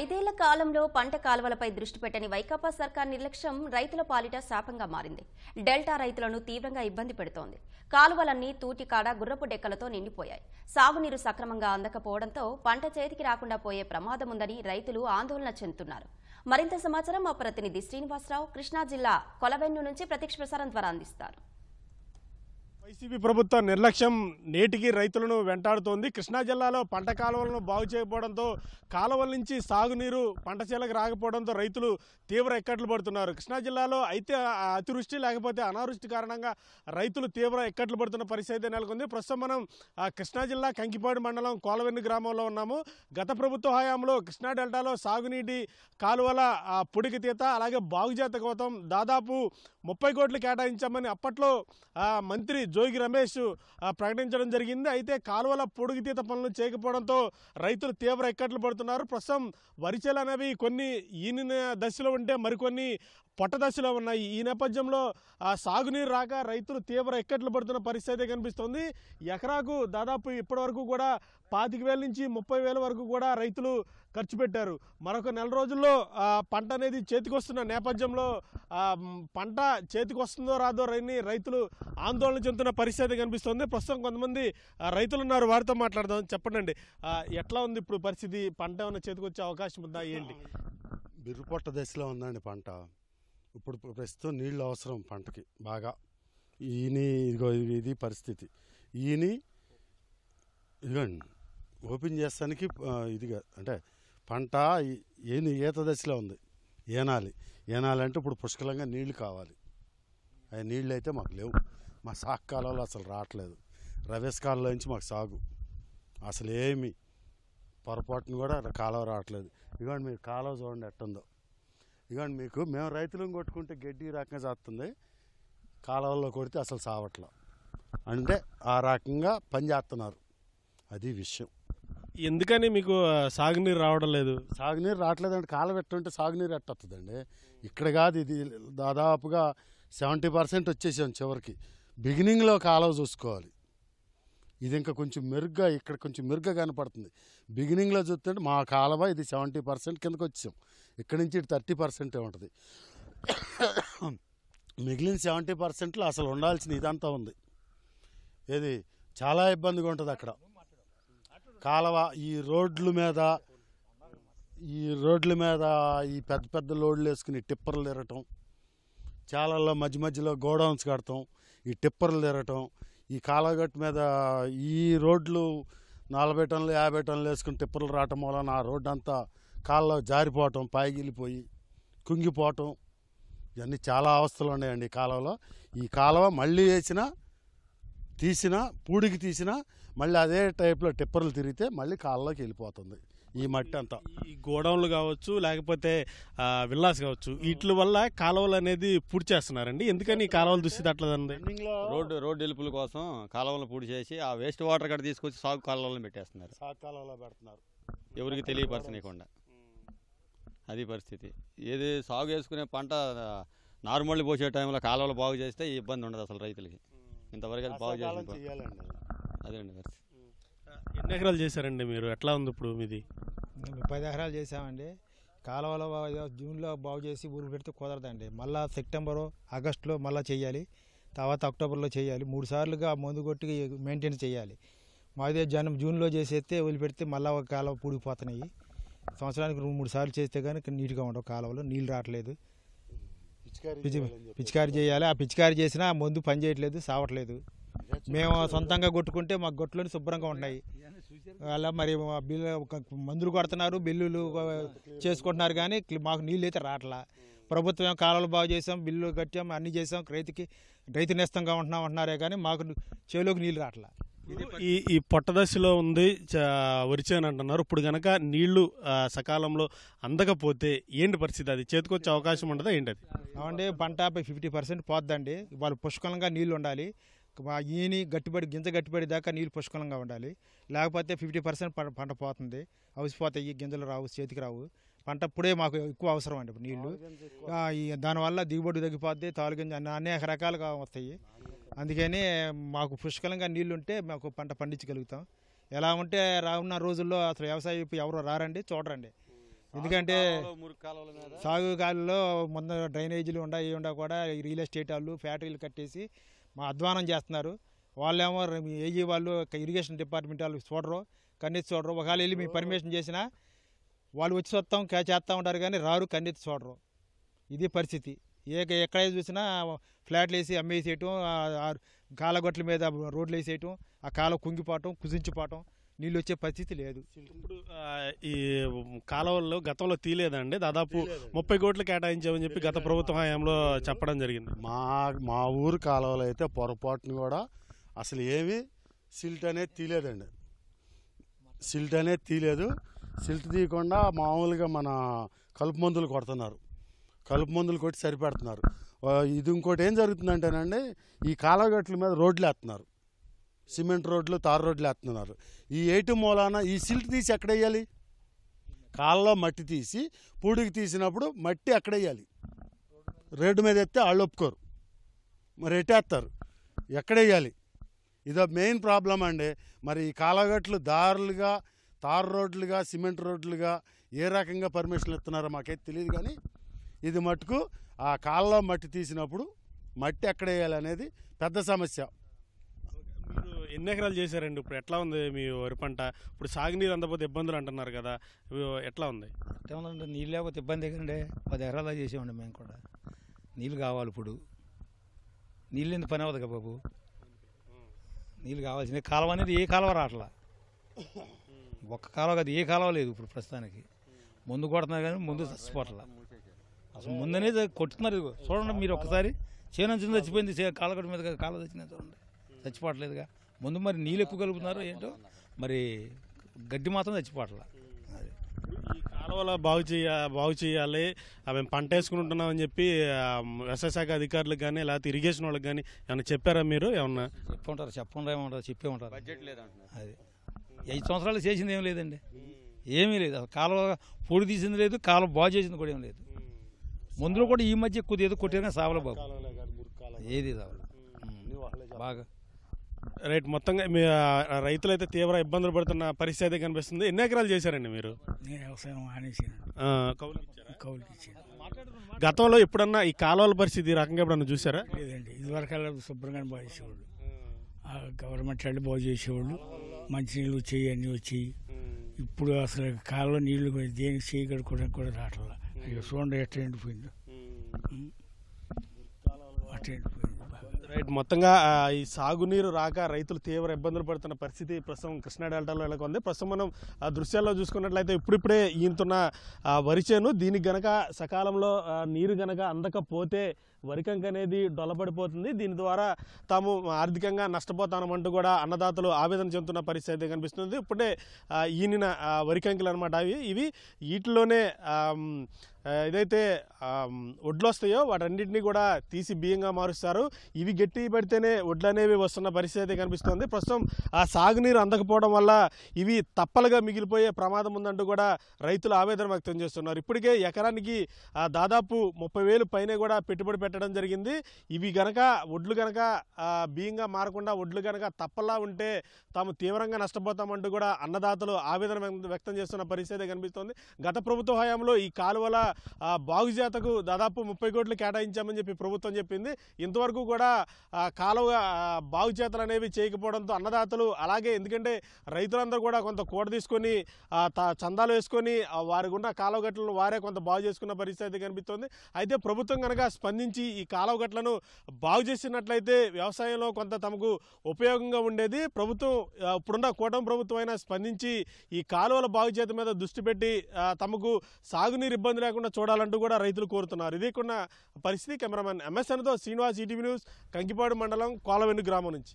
ఐదేళ్ల కాలంలో పంట కాలువలపై దృష్టి పెట్టని వైకాపా సర్కార్ నిర్లక్ష్యం రైతుల పాలిట శాపంగా మారింది డెల్టా రైతులను తీవ్రంగా ఇబ్బంది పెడుతోంది కాలువలన్నీ తూటికాడ గుర్రపు డెక్కలతో నిండిపోయాయి సాగునీరు సక్రమంగా అందకపోవడంతో పంట చేతికి రాకుండా పోయే ప్రమాదం ఉందని రైతులు ఆందోళన చెందుతున్నారు మరింత సమాచారం మా ప్రతినిధి శ్రీనివాసరావు కృష్ణా జిల్లా కొలవెన్ను నుంచి ప్రత్యక్ష ప్రసారం ద్వారా అందిస్తారు వైసీపీ ప్రభుత్వ నిర్లక్ష్యం నేటికి రైతులను వెంటాడుతోంది కృష్ణా జిల్లాలో పంట కాలువలను బాగు చేయకపోవడంతో కాలువల నుంచి సాగునీరు పంట చేలకు రాకపోవడంతో రైతులు తీవ్ర ఎక్కట్లు పడుతున్నారు కృష్ణా జిల్లాలో అయితే అతివృష్టి లేకపోతే అనావృష్టి కారణంగా రైతులు తీవ్ర ఎక్కట్లు పడుతున్న పరిస్థితి నెలకొంది ప్రస్తుతం మనం కృష్ణా జిల్లా కంకిపాడు మండలం కోలవెన్ను గ్రామంలో ఉన్నాము గత ప్రభుత్వ హయాంలో కృష్ణా డెల్టాలో సాగునీటి కాలువల పొడికి తీత అలాగే బాగుజాత కోతం దాదాపు ముప్పై కోట్లు కేటాయించామని అప్పట్లో మంత్రి జోగి రమేష్ ప్రకటించడం జరిగింది అయితే కాలువల పొడుగుతీత పనులు చేయకపోవడంతో రైతులు తీవ్ర ఇక్కట్లు పడుతున్నారు ప్రస్తుతం వరిచేలు అనేవి కొన్ని ఈనిన దశలో ఉంటే మరికొన్ని పొట్టదశలో ఉన్నాయి ఈ నేపథ్యంలో సాగునీరు రాక రైతులు తీవ్ర ఎక్కట్లు పడుతున్న పరిస్థితి కనిపిస్తోంది ఎకరాకు దాదాపు వరకు కూడా పాతిక వేల నుంచి ముప్పై వేల వరకు కూడా రైతులు ఖర్చు పెట్టారు మరొక నెల రోజుల్లో పంట అనేది చేతికొస్తున్న నేపథ్యంలో పంట చేతికొస్తుందో రాదో రైని రైతులు ఆందోళన చెందుతున్న పరిస్థితి కనిపిస్తుంది ప్రస్తుతం కొంతమంది రైతులు ఉన్నారు వారితో మాట్లాడదాం చెప్పండి ఎట్లా ఉంది ఇప్పుడు పరిస్థితి పంట ఏమైనా చేతికొచ్చే అవకాశం ఉందా ఏంటి బిర్రుపొట్ట దశలో ఉందండి పంట ఇప్పుడు ప్రస్తుతం నీళ్ళు అవసరం పంటకి బాగా ఈని ఇదిగో ఇది పరిస్థితి ఈని ఇదిగోండి ఓపెన్ చేస్తానికి ఇదిగా అంటే పంట ఏని ఈత దశలో ఉంది ఏనాలి ఏనాలంటే ఇప్పుడు పుష్కలంగా నీళ్లు కావాలి అవి నీళ్ళు అయితే మాకు లేవు మా సాగు కాలంలో అసలు రావట్లేదు రవేస్ కాలంలో నుంచి మాకు సాగు అసలు ఏమి పొరపాటును కూడా కాలువ రావట్లేదు ఇదిగోండి మీరు కాలువ చూడండి ఎట్టుందో ఇదిగోండి మీకు మేము రైతులను కొట్టుకుంటే గడ్డి రకంగా చేస్తుంది కాలువల్లో కొడితే అసలు సావట్లో అంటే ఆ రకంగా పని చేస్తున్నారు అది విషయం ఎందుకని మీకు సాగునీరు రావడం లేదు సాగునీరు రావట్లేదండి కాలువ పెట్టుంటే సాగునీరు ఎట్టొస్తుందండి ఇక్కడ కాదు ఇది దాదాపుగా సెవెంటీ పర్సెంట్ వచ్చేసాం చివరికి బిగినింగ్లో కాలువ చూసుకోవాలి ఇది ఇంకా కొంచెం మెరుగ్గా ఇక్కడ కొంచెం మెరుగ్గా కనపడుతుంది బిగినింగ్లో చూస్తుంటే మా కాలవ ఇది సెవెంటీ పర్సెంట్ కిందకు వచ్చాం ఇక్కడ నుంచి ఇటు థర్టీ పర్సెంటే ఉంటుంది మిగిలిన సెవెంటీ పర్సెంట్లో అసలు ఉండాల్సిన ఇదంతా ఉంది ఏది చాలా ఇబ్బందిగా ఉంటుంది అక్కడ కాలవ ఈ రోడ్ల మీద ఈ రోడ్ల మీద ఈ పెద్ద పెద్ద లోడ్లు వేసుకుని టిప్పర్లు తిరగటం చాలా మధ్య మధ్యలో గోడౌన్స్ కడతాం ఈ టిప్పర్లు తిరగటం ఈ కాలగట్ మీద ఈ రోడ్లు నలభై టన్నులు యాభై టన్నులు వేసుకుని టిప్పర్లు రావటం వలన ఆ రోడ్డు అంతా కాళ్ళలో జారిపోవటం పాయగిలిపోయి కుంగిపోవటం ఇవన్నీ చాలా అవస్థలు ఉన్నాయండి ఈ కాలంలో ఈ కాలువ మళ్ళీ వేసినా తీసినా పూడికి తీసినా మళ్ళీ అదే టైప్లో టిప్పర్లు తిరిగితే మళ్ళీ కాళ్ళలోకి వెళ్ళిపోతుంది ఈ మట్టి అంతా ఈ గోడౌన్లు కావచ్చు లేకపోతే విల్లాస్ కావచ్చు వీటి వల్ల కాలువలు అనేది పూడి చేస్తున్నారండి ఎందుకని కాలువలు దృష్టి అండి రోడ్డు రోడ్డు ఎలుపుల కోసం కాలువలు పూడి చేసి ఆ వేస్ట్ వాటర్ కట్ట తీసుకొచ్చి సాగు కాలువలను పెట్టేస్తున్నారు సాగు కాలువలో పెడుతున్నారు ఎవరికి తెలియపరచనీయకుండా hmm. అది పరిస్థితి ఏది సాగు చేసుకునే పంట నార్మల్ పోసే టైంలో కాలువలు బాగు చేస్తే ఇబ్బంది ఉండదు అసలు రైతులకి hmm. ఇంతవరకు అది బాగు చేయాలండి అదే అండి పరిస్థితి ఎన్ని ఎకరాలు చేశారండి మీరు ఎట్లా ఉంది ఇప్పుడు మీది ముప్పై ఎకరాలు చేసామండి కాలువలో జూన్లో బాగు చేసి ఊరు పెడితే కుదరదండి మళ్ళీ సెప్టెంబరు ఆగస్టులో మళ్ళీ చేయాలి తర్వాత అక్టోబర్లో చేయాలి మూడు సార్లుగా మందు కొట్టి మెయింటైన్ చేయాలి మాదే జనం జూన్లో చేసేస్తే వదిలిపెడితే మళ్ళీ ఒక కాలువ పూడిపోతున్నాయి సంవత్సరానికి రెండు మూడు సార్లు చేస్తే కానీ నీట్గా ఉండవు కాలువలో నీళ్ళు రావట్లేదు పిచికారి చేయాలి ఆ పిచికారి చేసినా మందు పని చేయట్లేదు సావట్లేదు మేము సొంతంగా కొట్టుకుంటే మా గొట్లని శుభ్రంగా ఉన్నాయి అలా మరి బిల్లు మందులు కొడుతున్నారు బిల్లులు చేసుకుంటున్నారు కానీ మాకు నీళ్ళు అయితే రావట్లా ప్రభుత్వం కాలాలు బాగు చేసాం బిల్లు కట్టాం అన్ని చేసాం రైతుకి రైతు నేస్తంగా ఉంటున్నాం అంటున్నారే కానీ మాకు చెవిలోకి నీళ్ళు రావట్లా ఈ ఈ పొట్టదశలో ఉంది వరిచేను అంటున్నారు ఇప్పుడు కనుక నీళ్లు సకాలంలో అందకపోతే ఏంటి పరిస్థితి అది చేతికొచ్చే అవకాశం ఉండదా ఏంటి అది అవునండి పంట ఫిఫ్టీ పర్సెంట్ పోద్దండి వాళ్ళు పుష్కలంగా నీళ్లు ఉండాలి మా ఈని గట్టిపడి గింజ గట్టిపడి దాకా నీళ్ళు పుష్కలంగా ఉండాలి లేకపోతే ఫిఫ్టీ పర్సెంట్ పంట పోతుంది అవసిపోతాయి గింజలు రావు చేతికి రావు పంట ఇప్పుడే మాకు ఎక్కువ అవసరం అండి నీళ్ళు నీళ్లు దానివల్ల దిగుబడి తగ్గిపోద్ది తాలుగింజ అనేక రకాలుగా వస్తాయి అందుకని మాకు పుష్కలంగా ఉంటే మాకు పంట పండించగలుగుతాం ఎలా ఉంటే రానున్న రోజుల్లో అసలు వ్యవసాయ ఎవరు రారండి చూడరండి ఎందుకంటే సాగు కాలంలో ముందు డ్రైనేజీలు ఉండవు ఇవి ఉండవు కూడా రియల్ ఎస్టేట్ వాళ్ళు ఫ్యాక్టరీలు కట్టేసి మా అధ్వానం చేస్తున్నారు వాళ్ళేమో ఏజీ వాళ్ళు ఇరిగేషన్ డిపార్ట్మెంట్ వాళ్ళు చూడరు కన్నెత్తి చూడరు ఒకవేళ వెళ్ళి మీ పర్మిషన్ చేసినా వాళ్ళు వచ్చి చూస్తాం వస్తాం చేస్తూ ఉంటారు కానీ రారు కన్నెత్తి చూడరు ఇది పరిస్థితి ఏ ఎక్కడ చూసినా ఫ్లాట్లు వేసి అమ్మేసేయటం కాలగొట్ల మీద రోడ్లు వేసేయటం ఆ కాల కుంగిపోవటం కుదించిపోవటం నీళ్ళు వచ్చే పరిస్థితి లేదు ఇప్పుడు ఈ కాలువల్లో గతంలో తీలేదండి దాదాపు ముప్పై కోట్లు కేటాయించామని చెప్పి గత ప్రభుత్వ హయాంలో చెప్పడం జరిగింది మా మా ఊరు కాలువలు అయితే పొరపాటును కూడా అసలు ఏమి సిల్ట్ అనేది తీలేదండి సిల్ట్ అనేది తీలేదు సిల్ట్ తీయకుండా మామూలుగా మన కలుపు మందులు కొడుతున్నారు కలుపు మందులు కొట్టి సరిపెడుతున్నారు ఇది ఇంకోటి ఏం జరుగుతుందంటేనండి ఈ గట్ల మీద రోడ్లు వేస్తున్నారు సిమెంట్ రోడ్లు తార రోడ్లు వేస్తున్నారు ఈ ఏటు మూలాన ఈ సిల్ట్ తీసి ఎక్కడ వేయాలి కాళ్ళలో మట్టి తీసి పూడికి తీసినప్పుడు మట్టి ఎక్కడ వేయాలి రోడ్డు మీద ఎత్తే వాళ్ళు ఒప్పుకోరు మరి ఎట్టేస్తారు ఎక్కడ వేయాలి ఇదో మెయిన్ ప్రాబ్లం అండి మరి ఈ కాలగట్లు దారులుగా తారు రోడ్లుగా సిమెంట్ రోడ్లుగా ఏ రకంగా పర్మిషన్లు ఇస్తున్నారో మాకైతే తెలియదు కానీ ఇది మటుకు ఆ కాళ్ళలో మట్టి తీసినప్పుడు మట్టి ఎక్కడ అనేది పెద్ద సమస్య ఎన్ని ఎకరాలు చేశారండి ఇప్పుడు ఎట్లా ఉంది మీ వరి పంట ఇప్పుడు సాగునీరు అందకపోతే ఇబ్బందులు అంటున్నారు కదా ఎట్లా ఉంది ఏమన్నా నీళ్ళు లేకపోతే ఇబ్బంది ఎక్కడండి పది ఎకరాలు చేసేవండి మేము కూడా నీళ్ళు కావాలి ఇప్పుడు నీళ్ళు ఎందుకు పని అవ్వదు బాబు నీళ్ళు కావాల్సింది కాలువ అనేది ఏ కాలువ రావట్లా ఒక్క కాలువ కాదు ఏ కాలువ లేదు ఇప్పుడు ప్రస్తుతానికి ముందు కొడుతున్నారు కానీ ముందు చచ్చిపోవట్లా అసలు ముందనే కొట్టుతున్నారు చూడండి మీరు ఒకసారి చేనంచిన చచ్చిపోయింది కాళ్ళగొట్టు మీద కాలు చచ్చినా చూడండి చచ్చిపోవట్లేదుగా ముందు మరి నీళ్ళు ఎక్కువ కలుపుతున్నారు ఏంటో మరి గడ్డి మాత్రం చచ్చిపోవట్లా అది కాలువల బాగు చేయ బాగు చేయాలి మేము పంట వేసుకుంటున్నామని చెప్పి వ్యవసాయ శాఖ అధికారులకు కానీ లేకపోతే ఇరిగేషన్ వాళ్ళకి కానీ ఏమన్నా చెప్పారా మీరు ఏమన్నా చెప్పుంటారు చెప్పకుండా ఏమంటారు చెప్పే ఉంటారు అది ఐదు సంవత్సరాలు చేసింది ఏం లేదండి ఏమీ లేదు అసలు కాలువ పొడి తీసింది లేదు కాలువ బాగు చేసింది కూడా ఏం లేదు ముందులో కూడా ఈ మధ్య కొద్దిగా కొట్టేదా కొట్టారు సావల బాబు ఏది సావల బాగా రైట్ మొత్తంగా మీ రైతులు అయితే తీవ్ర ఇబ్బందులు పడుతున్న పరిస్థితి అయితే కనిపిస్తుంది ఎన్ని ఎకరాలు చేశారండి మీరు వ్యవసాయం గతంలో ఎప్పుడన్నా ఈ కాలువల పరిస్థితి ఈ రకంగా ఎప్పుడన్నా చూసారా లేదండి ఇదివరకు శుభ్రంగా బాగా చేసేవాడు గవర్నమెంట్ వాళ్ళు బాగు చేసేవాళ్ళు మంచినీళ్ళు వచ్చాయి అన్నీ వచ్చాయి ఇప్పుడు అసలు కాలువ నీళ్లు దేనికి చేయగడుకోవడానికి కూడా రావట్లేదు అయ్యో చూడండి ఎట్లా ఎండిపోయిందో అట్లా ఎండిపోయింది రైట్ మొత్తంగా ఈ సాగునీరు రాక రైతులు తీవ్ర ఇబ్బందులు పడుతున్న పరిస్థితి ప్రస్తుతం కృష్ణా డెల్టాలో ఇలా ఉంది ప్రస్తుతం మనం దృశ్యాల్లో చూసుకున్నట్లయితే ఇప్పుడిప్పుడే ఈంతున్న వరిచేను దీనికి గనక సకాలంలో నీరు గనక అందకపోతే వరికంక అనేది డొలబడిపోతుంది దీని ద్వారా తాము ఆర్థికంగా నష్టపోతామంటూ కూడా అన్నదాతలు ఆవేదన చెందుతున్న పరిస్థితి కనిపిస్తుంది ఇప్పుడే ఈనిన వరికంకలు అనమాట అవి ఇవి వీటిలోనే ఏదైతే వడ్లు వస్తాయో వాటన్నింటినీ కూడా తీసి బియ్యంగా మారుస్తారు ఇవి గట్టి పడితేనే వడ్లు అనేవి వస్తున్న పరిస్థితి అయితే కనిపిస్తుంది ప్రస్తుతం ఆ సాగునీరు అందకపోవడం వల్ల ఇవి తప్పలుగా మిగిలిపోయే ప్రమాదం ఉందంటూ కూడా రైతులు ఆవేదన వ్యక్తం చేస్తున్నారు ఇప్పటికే ఎకరానికి దాదాపు ముప్పై వేలు పైనే కూడా పెట్టుబడి పెట్టడం జరిగింది ఇవి గనక ఒడ్లు గనక బియ్యంగా మారకుండా ఒడ్లు గనక తప్పలా ఉంటే తాము తీవ్రంగా నష్టపోతామంటూ కూడా అన్నదాతలు ఆవేదన వ్యక్తం చేస్తున్న పరిస్థితి కనిపిస్తోంది గత ప్రభుత్వ హయాంలో ఈ కాలువల బాగుజాతకు దాదాపు ముప్పై కోట్లు కేటాయించామని చెప్పి ప్రభుత్వం చెప్పింది ఇంతవరకు కూడా కాలువ బాగుజాతలు అనేవి చేయకపోవడంతో అన్నదాతలు అలాగే ఎందుకంటే రైతులందరూ కూడా కొంత కూడ తీసుకొని చందాలు వేసుకొని వారికి ఉన్న కాలువగట్లను వారే కొంత బాగు చేసుకున్న పరిస్థితి కనిపిస్తోంది అయితే ప్రభుత్వం కనుక స్పందించి తవ్వించి ఈ గట్లను బాగు చేసినట్లయితే వ్యవసాయంలో కొంత తమకు ఉపయోగంగా ఉండేది ప్రభుత్వం ఇప్పుడున్న కూటమి ప్రభుత్వం అయినా స్పందించి ఈ కాలువల చేతి మీద దృష్టి పెట్టి తమకు సాగునీరు ఇబ్బంది లేకుండా చూడాలంటూ కూడా రైతులు కోరుతున్నారు ఇది కొన్న పరిస్థితి కెమెరామెన్ ఎంఎస్ఎన్తో శ్రీనివాస్ ఈటీవీ న్యూస్ కంకిపాడు మండలం కోలవెన్ను గ్రామం నుంచి